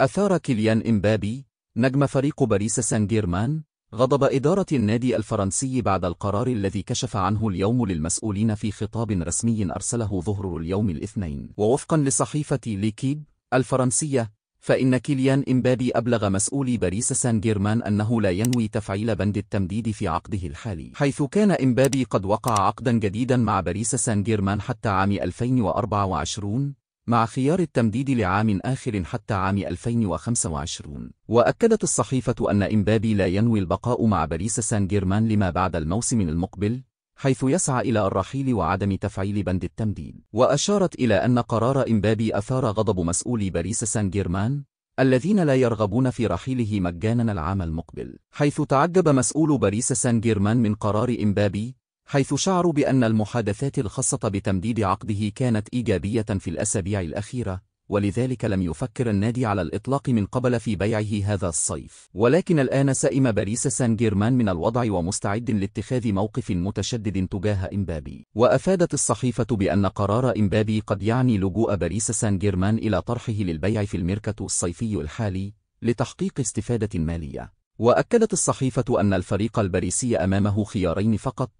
أثار كيليان إمبابي نجم فريق باريس سان جيرمان غضب إدارة النادي الفرنسي بعد القرار الذي كشف عنه اليوم للمسؤولين في خطاب رسمي أرسله ظهر اليوم الاثنين ووفقا لصحيفة ليكيب الفرنسية فإن كيليان إمبابي أبلغ مسؤولي باريس سان جيرمان أنه لا ينوي تفعيل بند التمديد في عقده الحالي حيث كان إمبابي قد وقع عقدا جديدا مع باريس سان جيرمان حتى عام 2024 مع خيار التمديد لعام آخر حتى عام 2025 وأكدت الصحيفة أن إمبابي لا ينوي البقاء مع باريس سان جيرمان لما بعد الموسم المقبل حيث يسعى إلى الرحيل وعدم تفعيل بند التمديد وأشارت إلى أن قرار إمبابي أثار غضب مسؤولي باريس سان جيرمان الذين لا يرغبون في رحيله مجانا العام المقبل حيث تعجب مسؤول باريس سان جيرمان من قرار إمبابي حيث شعر بأن المحادثات الخاصة بتمديد عقده كانت إيجابية في الأسابيع الأخيرة ولذلك لم يفكر النادي على الإطلاق من قبل في بيعه هذا الصيف ولكن الآن سئم باريس سان جيرمان من الوضع ومستعد لاتخاذ موقف متشدد تجاه إمبابي وأفادت الصحيفة بأن قرار إمبابي قد يعني لجوء باريس سان جيرمان إلى طرحه للبيع في الميركاتو الصيفي الحالي لتحقيق استفادة مالية وأكدت الصحيفة أن الفريق الباريسي أمامه خيارين فقط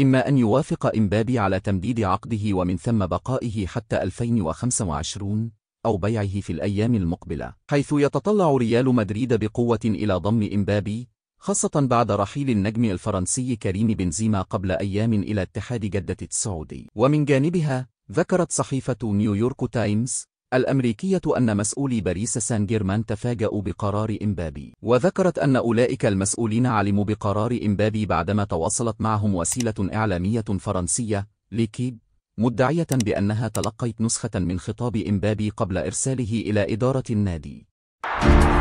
إما أن يوافق إمبابي على تمديد عقده ومن ثم بقائه حتى 2025 أو بيعه في الأيام المقبلة حيث يتطلع ريال مدريد بقوة إلى ضم إمبابي خاصة بعد رحيل النجم الفرنسي كريم بنزيما قبل أيام إلى اتحاد جدة السعودي ومن جانبها ذكرت صحيفة نيويورك تايمز الأمريكية أن مسؤولي باريس سان جيرمان تفاجأوا بقرار إمبابي وذكرت أن أولئك المسؤولين علموا بقرار إمبابي بعدما تواصلت معهم وسيلة إعلامية فرنسية ليكيب مدعية بأنها تلقيت نسخة من خطاب إمبابي قبل إرساله إلى إدارة النادي